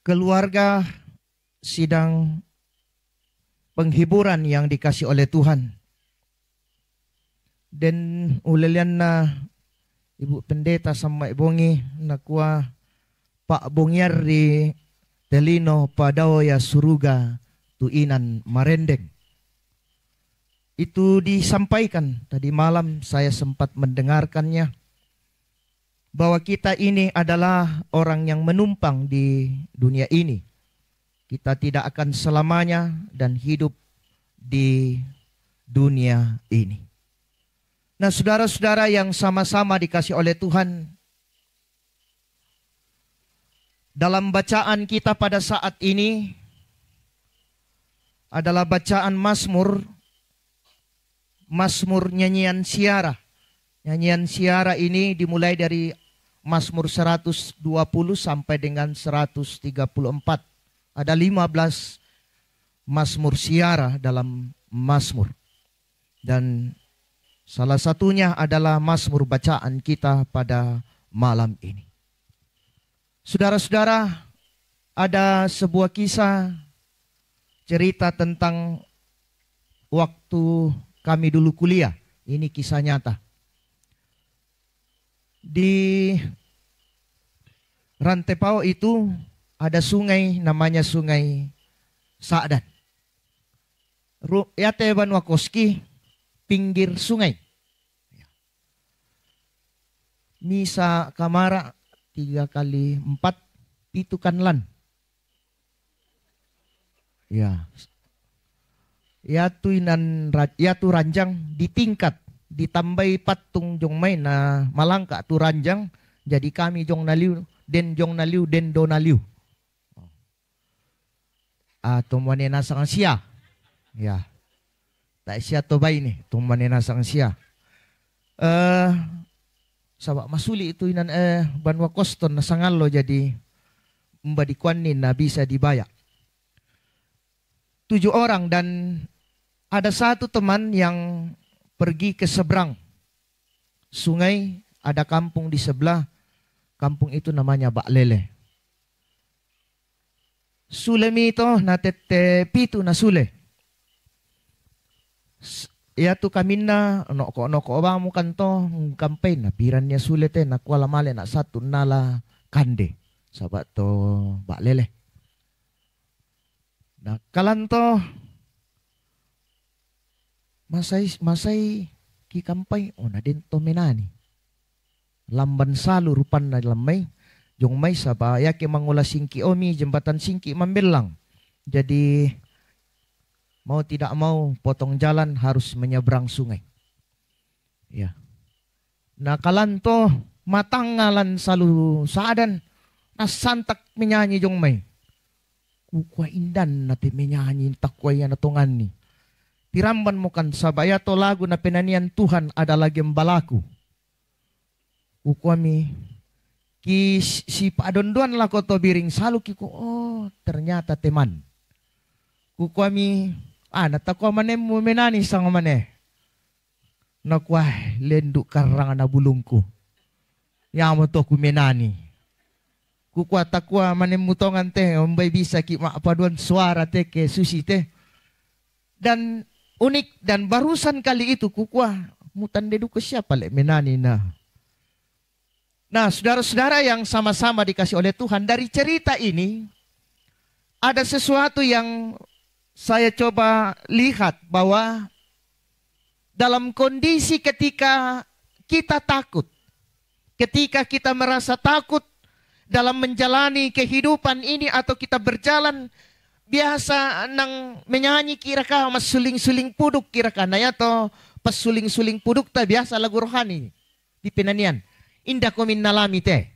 keluarga sidang penghiburan yang dikasih oleh Tuhan. Dan ulilian na Ibu Pendeta sama bongi nakua Pak Bongyar di Telino Padao ya Suruga Tuinan Marendeng. Itu disampaikan tadi malam saya sempat mendengarkannya bahwa kita ini adalah orang yang menumpang di dunia ini. Kita tidak akan selamanya dan hidup di dunia ini. Nah, saudara-saudara yang sama-sama dikasih oleh Tuhan, dalam bacaan kita pada saat ini adalah bacaan Mazmur, Mazmur nyanyian siara. Nyanyian siara ini dimulai dari Mazmur 120 sampai dengan 134. Ada 15 Mazmur siara dalam Mazmur. Dan salah satunya adalah Mazmur bacaan kita pada malam ini. Saudara-saudara, ada sebuah kisah cerita tentang waktu kami dulu kuliah. Ini kisah nyata di rantepao itu ada sungai namanya Sungai Saadat. Yate Wakoski pinggir sungai. Ya. Misa kamara tiga kali empat itu kanlan. Ya. Yatu inan yatu ranjang di tingkat ditambai patung jong mai na malangka tu ranjang jadi kami jong naliu den jong naliu den do naliu ah tumane sang sia ya tak sia to bai ni tumane sang sia eh uh, sabak masuli itu inan eh banwa koston sangal lo jadi mbadi kuanin na bisa dibayar tujuh orang dan ada satu teman yang pergi ke seberang sungai, ada kampung di sebelah. Kampung itu namanya Baklele. Sulemi itu tete pitu na sule. Ya tu kamina noko noko ba mukan to kampai na pirannya sule te na kuala male na satu nala kande. Sahabat to lele. Nah kalanto Masai masai ki kampai ona oh, den ni Lamban salu rupan na lamai jong mai saba ya ke mangula singki omi jembatan singki mambelang. Jadi mau tidak mau potong jalan harus menyeberang sungai. Ya. nakalanto kalanto matangalan salu saadan na santak menyanyi jong ku ku indan na te menyanyi takwa yan na tongan ni tiramban mukan sabaya to lagu na penanian Tuhan adalah gembalaku. Ukuami ki si padonduan lah koto biring salu kiku oh ternyata teman. Ukuami ah natakwa mane mu menani sang mane. Nakuah lenduk karang na bulungku. Ya mo to ku menani. Kukwa takwa mane mutongan teh ombai bisa ki mak paduan suara teh ke susi teh. Dan unik dan barusan kali itu kukuah mutan dedu ke siapa le menani nah. Nah, saudara-saudara yang sama-sama dikasih oleh Tuhan dari cerita ini ada sesuatu yang saya coba lihat bahwa dalam kondisi ketika kita takut, ketika kita merasa takut dalam menjalani kehidupan ini atau kita berjalan biasa nang menyanyi kira kah mas suling-suling puduk kira kah naya to pas suling-suling puduk ta biasa lagu rohani di penanian indah komin nalami teh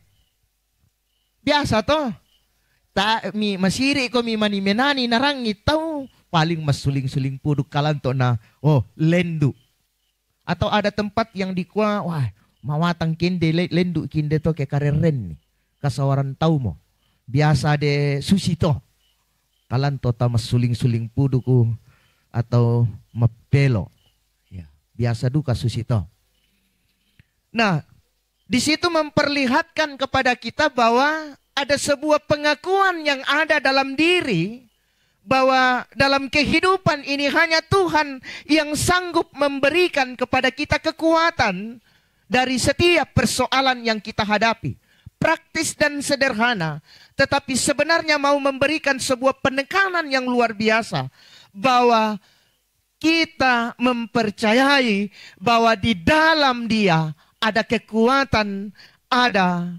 biasa to ta mi masiri ko mi mani menani narangi tau paling mas suling-suling puduk kalan to na oh lendu atau ada tempat yang dikua wah mawatang kinde lendu kinde to ke kareren nih kasawaran tau mo biasa de susi to kalanto ta masuling-suling puduku atau mapelo. Ya, biasa duka susito. Nah, di situ memperlihatkan kepada kita bahwa ada sebuah pengakuan yang ada dalam diri bahwa dalam kehidupan ini hanya Tuhan yang sanggup memberikan kepada kita kekuatan dari setiap persoalan yang kita hadapi praktis dan sederhana, tetapi sebenarnya mau memberikan sebuah penekanan yang luar biasa bahwa kita mempercayai bahwa di dalam Dia ada kekuatan, ada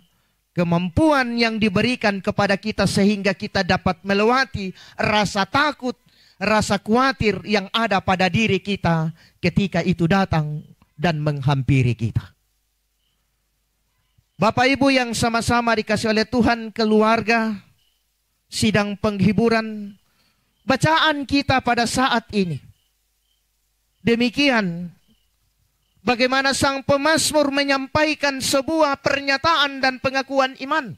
kemampuan yang diberikan kepada kita sehingga kita dapat melewati rasa takut, rasa khawatir yang ada pada diri kita ketika itu datang dan menghampiri kita. Bapak Ibu yang sama-sama dikasih oleh Tuhan keluarga, sidang penghiburan, bacaan kita pada saat ini. Demikian bagaimana sang pemazmur menyampaikan sebuah pernyataan dan pengakuan iman.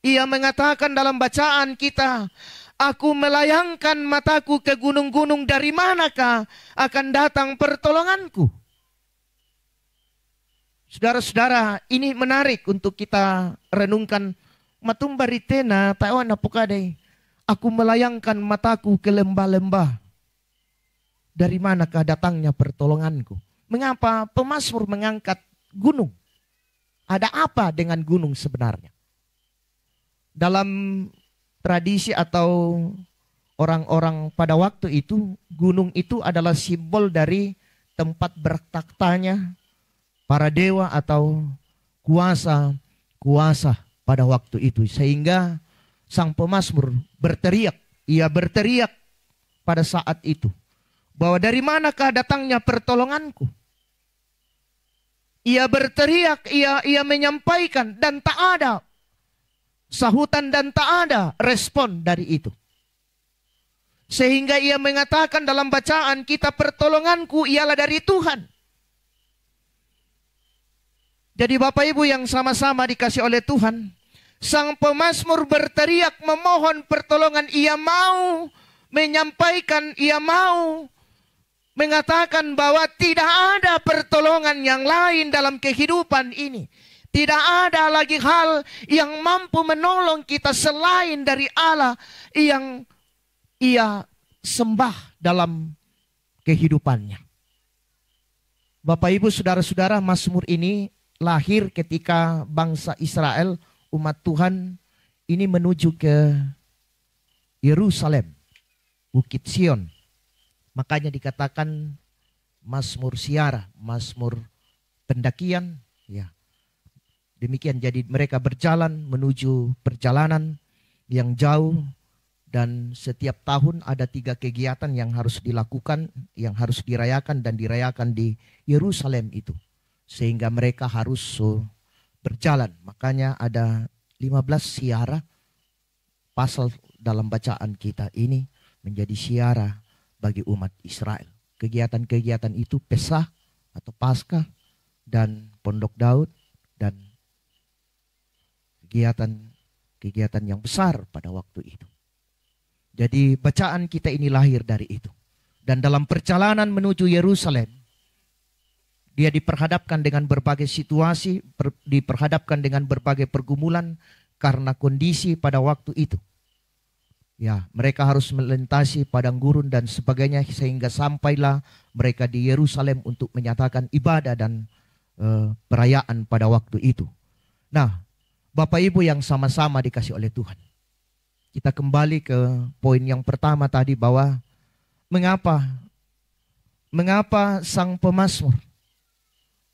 Ia mengatakan dalam bacaan kita, Aku melayangkan mataku ke gunung-gunung dari manakah akan datang pertolonganku. Saudara-saudara, ini menarik untuk kita renungkan. Matumba ritena tawana pukadei. Aku melayangkan mataku ke lembah-lembah. Dari manakah datangnya pertolonganku? Mengapa pemasmur mengangkat gunung? Ada apa dengan gunung sebenarnya? Dalam tradisi atau orang-orang pada waktu itu, gunung itu adalah simbol dari tempat bertaktanya para dewa atau kuasa-kuasa pada waktu itu. Sehingga sang pemasmur berteriak, ia berteriak pada saat itu. Bahwa dari manakah datangnya pertolonganku? Ia berteriak, ia, ia menyampaikan dan tak ada sahutan dan tak ada respon dari itu. Sehingga ia mengatakan dalam bacaan kita pertolonganku ialah dari Tuhan jadi Bapak Ibu yang sama-sama dikasih oleh Tuhan, sang pemazmur berteriak memohon pertolongan, ia mau menyampaikan, ia mau mengatakan bahwa tidak ada pertolongan yang lain dalam kehidupan ini. Tidak ada lagi hal yang mampu menolong kita selain dari Allah yang ia sembah dalam kehidupannya. Bapak Ibu, saudara-saudara, Mazmur ini lahir ketika bangsa Israel umat Tuhan ini menuju ke Yerusalem, Bukit Sion. Makanya dikatakan Mazmur Siara, Mazmur pendakian, ya. Demikian jadi mereka berjalan menuju perjalanan yang jauh dan setiap tahun ada tiga kegiatan yang harus dilakukan, yang harus dirayakan dan dirayakan di Yerusalem itu sehingga mereka harus berjalan. Makanya ada 15 siara pasal dalam bacaan kita ini menjadi siara bagi umat Israel. Kegiatan-kegiatan itu Pesah atau Paskah dan Pondok Daud dan kegiatan-kegiatan yang besar pada waktu itu. Jadi bacaan kita ini lahir dari itu. Dan dalam perjalanan menuju Yerusalem, dia diperhadapkan dengan berbagai situasi, per, diperhadapkan dengan berbagai pergumulan karena kondisi pada waktu itu. Ya, mereka harus melintasi padang gurun dan sebagainya sehingga sampailah mereka di Yerusalem untuk menyatakan ibadah dan e, perayaan pada waktu itu. Nah, Bapak Ibu yang sama-sama dikasih oleh Tuhan. Kita kembali ke poin yang pertama tadi bahwa mengapa mengapa sang pemazmur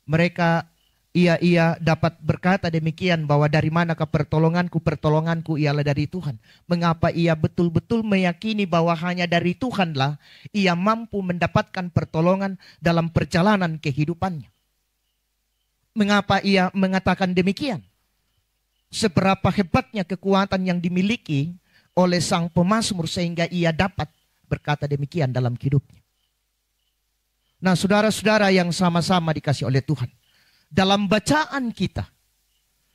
mereka ia-ia dapat berkata demikian bahwa dari manakah pertolonganku, pertolonganku ialah dari Tuhan. Mengapa ia betul-betul meyakini bahwa hanya dari Tuhanlah ia mampu mendapatkan pertolongan dalam perjalanan kehidupannya. Mengapa ia mengatakan demikian? Seberapa hebatnya kekuatan yang dimiliki oleh sang pemazmur sehingga ia dapat berkata demikian dalam hidupnya. Nah saudara-saudara yang sama-sama dikasih oleh Tuhan. Dalam bacaan kita.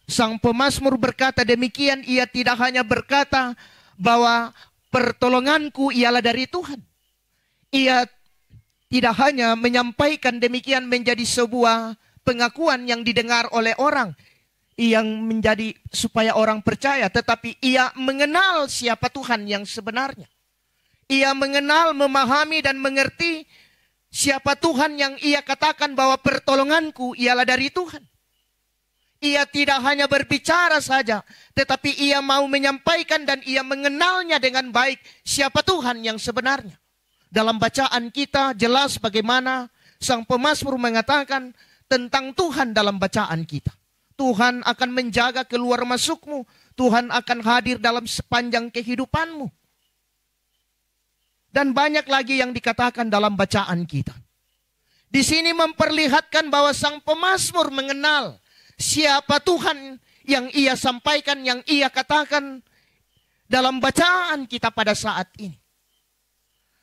Sang pemazmur berkata demikian. Ia tidak hanya berkata bahwa pertolonganku ialah dari Tuhan. Ia tidak hanya menyampaikan demikian menjadi sebuah pengakuan yang didengar oleh orang yang menjadi supaya orang percaya, tetapi ia mengenal siapa Tuhan yang sebenarnya. Ia mengenal, memahami, dan mengerti Siapa Tuhan yang ia katakan bahwa pertolonganku ialah dari Tuhan? Ia tidak hanya berbicara saja, tetapi ia mau menyampaikan dan ia mengenalnya dengan baik siapa Tuhan yang sebenarnya. Dalam bacaan kita jelas bagaimana sang pemasmur mengatakan tentang Tuhan dalam bacaan kita. Tuhan akan menjaga keluar masukmu, Tuhan akan hadir dalam sepanjang kehidupanmu. Dan banyak lagi yang dikatakan dalam bacaan kita. Di sini memperlihatkan bahwa sang pemazmur mengenal siapa Tuhan yang ia sampaikan, yang ia katakan dalam bacaan kita pada saat ini.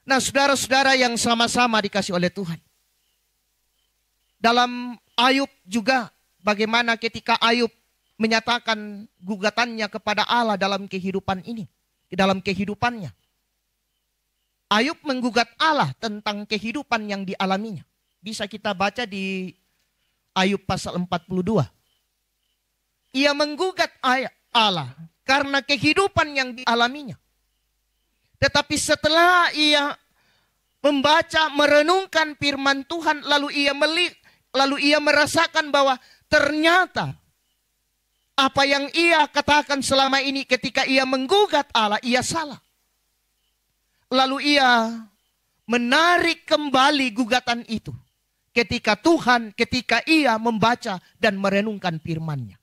Nah, saudara-saudara yang sama-sama dikasih oleh Tuhan. Dalam Ayub juga bagaimana ketika Ayub menyatakan gugatannya kepada Allah dalam kehidupan ini, dalam kehidupannya. Ayub menggugat Allah tentang kehidupan yang dialaminya. Bisa kita baca di Ayub pasal 42. Ia menggugat Allah karena kehidupan yang dialaminya. Tetapi setelah ia membaca, merenungkan firman Tuhan, lalu ia melihat, lalu ia merasakan bahwa ternyata apa yang ia katakan selama ini ketika ia menggugat Allah, ia salah. Lalu ia menarik kembali gugatan itu. Ketika Tuhan, ketika ia membaca dan merenungkan Firman-Nya.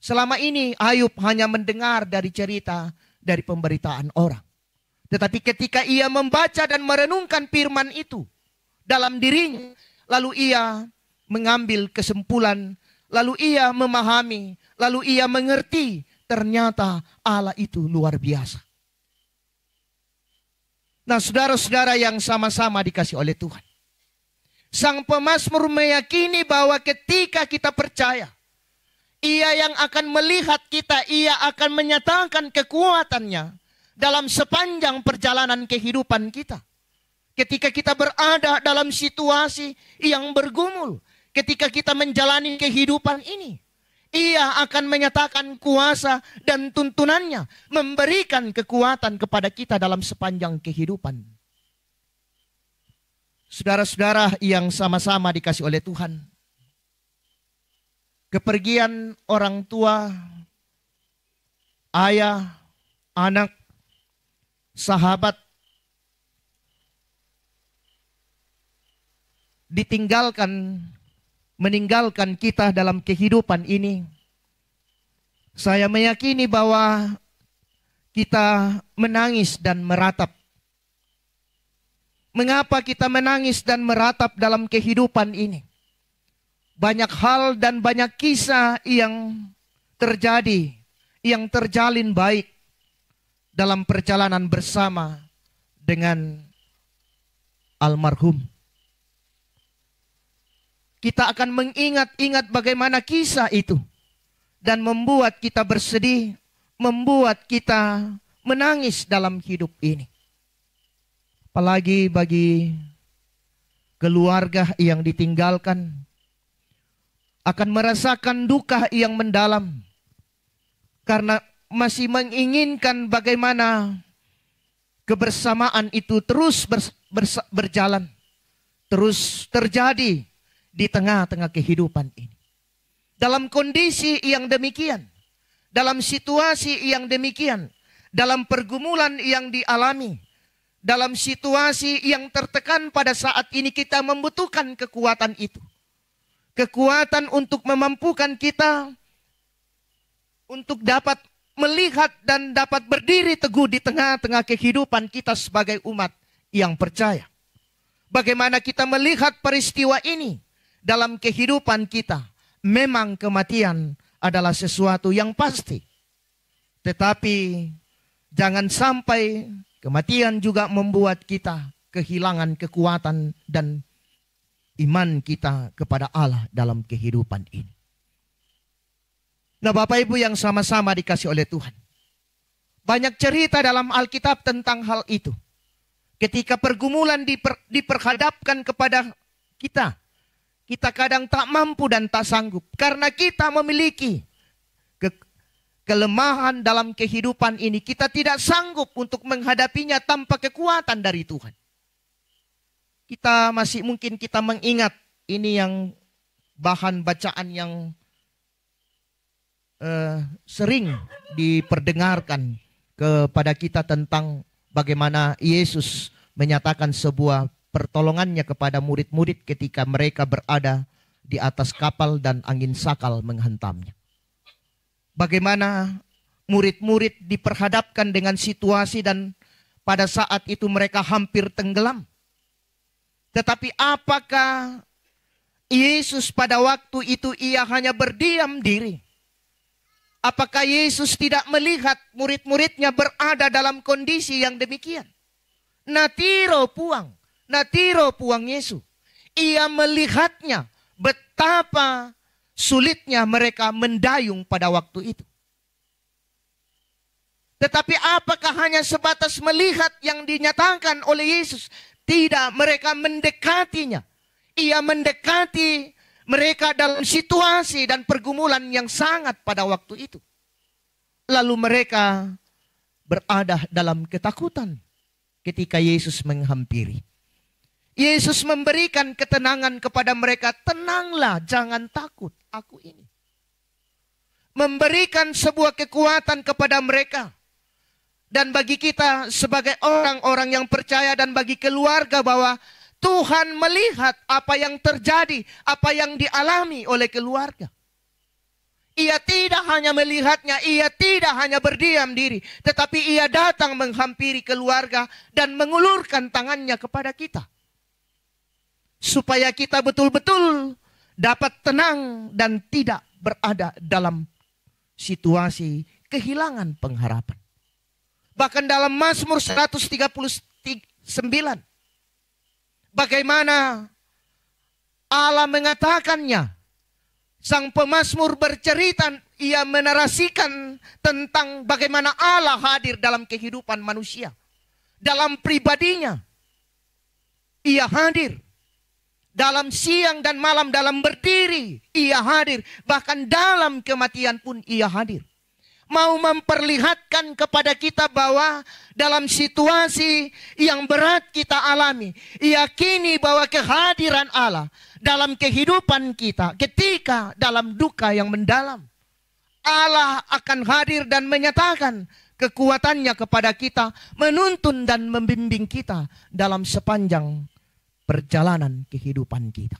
Selama ini Ayub hanya mendengar dari cerita, dari pemberitaan orang. Tetapi ketika ia membaca dan merenungkan firman itu dalam dirinya, lalu ia mengambil kesimpulan, lalu ia memahami, lalu ia mengerti ternyata Allah itu luar biasa. Nah saudara-saudara yang sama-sama dikasih oleh Tuhan. Sang pemazmur meyakini bahwa ketika kita percaya, ia yang akan melihat kita, ia akan menyatakan kekuatannya dalam sepanjang perjalanan kehidupan kita. Ketika kita berada dalam situasi yang bergumul, ketika kita menjalani kehidupan ini, ia akan menyatakan kuasa dan tuntunannya, memberikan kekuatan kepada kita dalam sepanjang kehidupan. Saudara-saudara yang sama-sama dikasih oleh Tuhan, kepergian orang tua, ayah, anak, sahabat, ditinggalkan meninggalkan kita dalam kehidupan ini. Saya meyakini bahwa kita menangis dan meratap. Mengapa kita menangis dan meratap dalam kehidupan ini? Banyak hal dan banyak kisah yang terjadi, yang terjalin baik dalam perjalanan bersama dengan almarhum kita akan mengingat-ingat bagaimana kisah itu dan membuat kita bersedih, membuat kita menangis dalam hidup ini. Apalagi bagi keluarga yang ditinggalkan akan merasakan duka yang mendalam karena masih menginginkan bagaimana kebersamaan itu terus berjalan, terus terjadi di tengah-tengah kehidupan ini. Dalam kondisi yang demikian, dalam situasi yang demikian, dalam pergumulan yang dialami, dalam situasi yang tertekan pada saat ini kita membutuhkan kekuatan itu. Kekuatan untuk memampukan kita untuk dapat melihat dan dapat berdiri teguh di tengah-tengah kehidupan kita sebagai umat yang percaya. Bagaimana kita melihat peristiwa ini? dalam kehidupan kita. Memang kematian adalah sesuatu yang pasti. Tetapi jangan sampai kematian juga membuat kita kehilangan kekuatan dan iman kita kepada Allah dalam kehidupan ini. Nah Bapak Ibu yang sama-sama dikasih oleh Tuhan. Banyak cerita dalam Alkitab tentang hal itu. Ketika pergumulan diper, diperhadapkan kepada kita. Kita kadang tak mampu dan tak sanggup karena kita memiliki ke kelemahan dalam kehidupan ini. Kita tidak sanggup untuk menghadapinya tanpa kekuatan dari Tuhan. Kita masih mungkin kita mengingat ini yang bahan bacaan yang uh, sering diperdengarkan kepada kita tentang bagaimana Yesus menyatakan sebuah pertolongannya kepada murid-murid ketika mereka berada di atas kapal dan angin sakal menghantamnya. Bagaimana murid-murid diperhadapkan dengan situasi dan pada saat itu mereka hampir tenggelam. Tetapi apakah Yesus pada waktu itu ia hanya berdiam diri? Apakah Yesus tidak melihat murid-muridnya berada dalam kondisi yang demikian? Natiro puang. Natiro puang Yesus. Ia melihatnya betapa sulitnya mereka mendayung pada waktu itu. Tetapi apakah hanya sebatas melihat yang dinyatakan oleh Yesus? Tidak, mereka mendekatinya. Ia mendekati mereka dalam situasi dan pergumulan yang sangat pada waktu itu. Lalu mereka berada dalam ketakutan ketika Yesus menghampiri. Yesus memberikan ketenangan kepada mereka, tenanglah, jangan takut, aku ini. Memberikan sebuah kekuatan kepada mereka. Dan bagi kita sebagai orang-orang yang percaya dan bagi keluarga bahwa Tuhan melihat apa yang terjadi, apa yang dialami oleh keluarga. Ia tidak hanya melihatnya, ia tidak hanya berdiam diri, tetapi ia datang menghampiri keluarga dan mengulurkan tangannya kepada kita supaya kita betul-betul dapat tenang dan tidak berada dalam situasi kehilangan pengharapan. Bahkan dalam Mazmur 139 bagaimana Allah mengatakannya. Sang pemazmur bercerita, ia menarasikan tentang bagaimana Allah hadir dalam kehidupan manusia. Dalam pribadinya, ia hadir dalam siang dan malam, dalam berdiri, ia hadir. Bahkan dalam kematian pun ia hadir. Mau memperlihatkan kepada kita bahwa dalam situasi yang berat kita alami, yakini bahwa kehadiran Allah dalam kehidupan kita ketika dalam duka yang mendalam, Allah akan hadir dan menyatakan kekuatannya kepada kita, menuntun dan membimbing kita dalam sepanjang perjalanan kehidupan kita.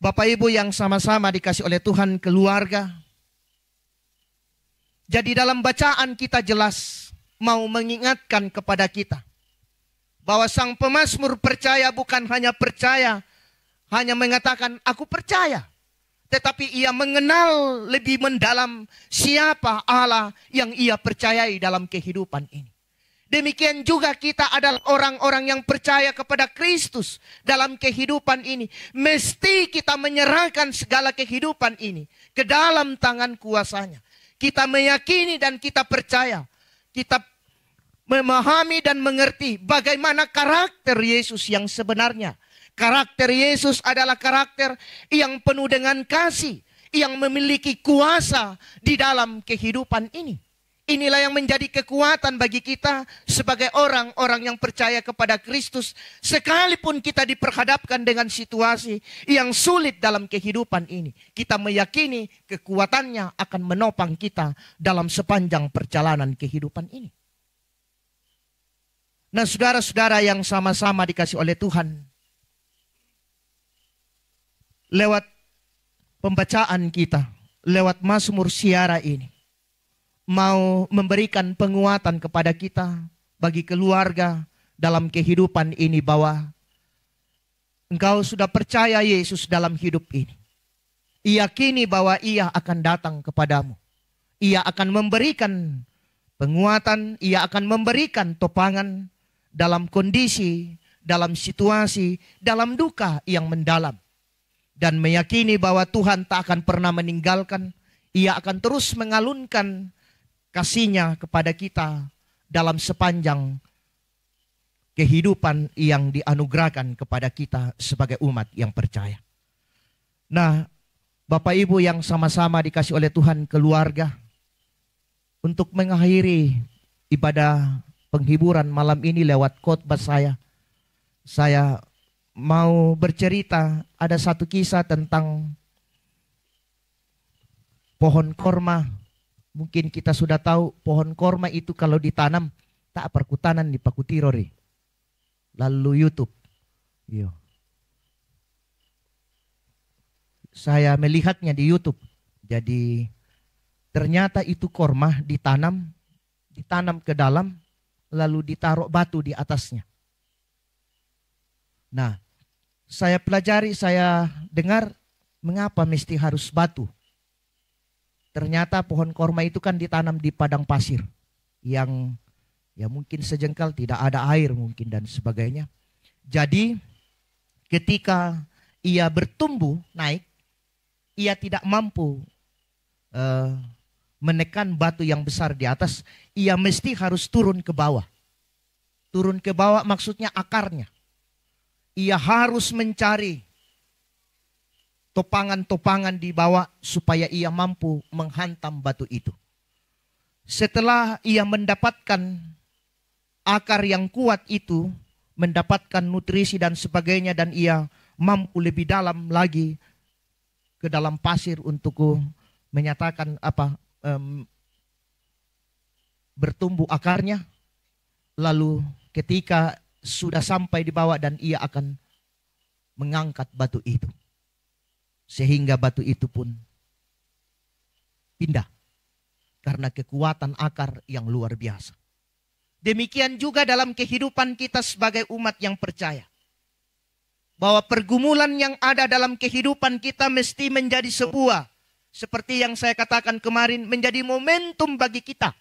Bapak Ibu yang sama-sama dikasih oleh Tuhan keluarga. Jadi dalam bacaan kita jelas mau mengingatkan kepada kita bahwa sang pemazmur percaya bukan hanya percaya, hanya mengatakan aku percaya, tetapi ia mengenal lebih mendalam siapa Allah yang ia percayai dalam kehidupan ini. Demikian juga kita adalah orang-orang yang percaya kepada Kristus dalam kehidupan ini. Mesti kita menyerahkan segala kehidupan ini ke dalam tangan kuasanya. Kita meyakini dan kita percaya. Kita memahami dan mengerti bagaimana karakter Yesus yang sebenarnya. Karakter Yesus adalah karakter yang penuh dengan kasih, yang memiliki kuasa di dalam kehidupan ini. Inilah yang menjadi kekuatan bagi kita sebagai orang-orang yang percaya kepada Kristus. Sekalipun kita diperhadapkan dengan situasi yang sulit dalam kehidupan ini. Kita meyakini kekuatannya akan menopang kita dalam sepanjang perjalanan kehidupan ini. Nah saudara-saudara yang sama-sama dikasih oleh Tuhan. Lewat pembacaan kita, lewat Mazmur Siara ini mau memberikan penguatan kepada kita bagi keluarga dalam kehidupan ini bahwa engkau sudah percaya Yesus dalam hidup ini. Ia kini bahwa ia akan datang kepadamu. Ia akan memberikan penguatan, ia akan memberikan topangan dalam kondisi, dalam situasi, dalam duka yang mendalam. Dan meyakini bahwa Tuhan tak akan pernah meninggalkan, ia akan terus mengalunkan kasihnya kepada kita dalam sepanjang kehidupan yang dianugerahkan kepada kita sebagai umat yang percaya. Nah, Bapak Ibu yang sama-sama dikasih oleh Tuhan keluarga untuk mengakhiri ibadah penghiburan malam ini lewat khotbah saya. Saya mau bercerita ada satu kisah tentang pohon korma Mungkin kita sudah tahu pohon korma itu kalau ditanam tak perkutanan di tirori. Lalu YouTube. Yo. Iya. Saya melihatnya di YouTube. Jadi ternyata itu korma ditanam, ditanam ke dalam, lalu ditaruh batu di atasnya. Nah, saya pelajari, saya dengar mengapa mesti harus batu. Ternyata pohon korma itu kan ditanam di padang pasir yang ya mungkin sejengkal tidak ada air mungkin dan sebagainya. Jadi ketika ia bertumbuh naik, ia tidak mampu uh, menekan batu yang besar di atas, ia mesti harus turun ke bawah. Turun ke bawah maksudnya akarnya. Ia harus mencari topangan-topangan dibawa supaya ia mampu menghantam batu itu. Setelah ia mendapatkan akar yang kuat itu, mendapatkan nutrisi dan sebagainya dan ia mampu lebih dalam lagi ke dalam pasir untuk menyatakan apa um, bertumbuh akarnya. Lalu ketika sudah sampai di bawah dan ia akan mengangkat batu itu. Sehingga batu itu pun pindah. Karena kekuatan akar yang luar biasa. Demikian juga dalam kehidupan kita sebagai umat yang percaya. Bahwa pergumulan yang ada dalam kehidupan kita mesti menjadi sebuah. Seperti yang saya katakan kemarin menjadi momentum bagi kita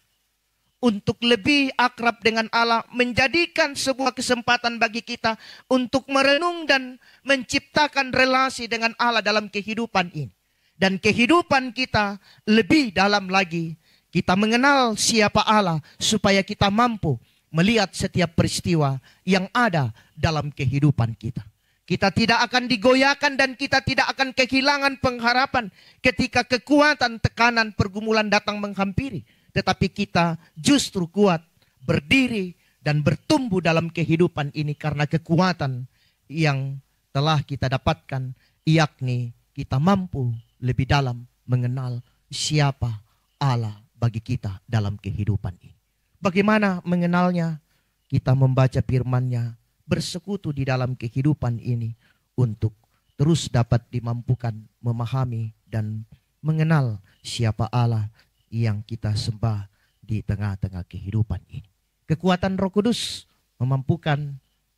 untuk lebih akrab dengan Allah, menjadikan sebuah kesempatan bagi kita untuk merenung dan menciptakan relasi dengan Allah dalam kehidupan ini. Dan kehidupan kita lebih dalam lagi, kita mengenal siapa Allah supaya kita mampu melihat setiap peristiwa yang ada dalam kehidupan kita. Kita tidak akan digoyahkan dan kita tidak akan kehilangan pengharapan ketika kekuatan tekanan pergumulan datang menghampiri tetapi kita justru kuat berdiri dan bertumbuh dalam kehidupan ini karena kekuatan yang telah kita dapatkan, yakni kita mampu lebih dalam mengenal siapa Allah bagi kita dalam kehidupan ini. Bagaimana mengenalnya? Kita membaca firman-Nya, bersekutu di dalam kehidupan ini untuk terus dapat dimampukan memahami dan mengenal siapa Allah, yang kita sembah di tengah-tengah kehidupan ini. Kekuatan Roh Kudus memampukan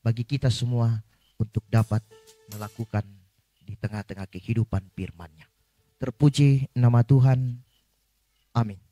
bagi kita semua untuk dapat melakukan di tengah-tengah kehidupan firman-Nya. Terpuji nama Tuhan. Amin.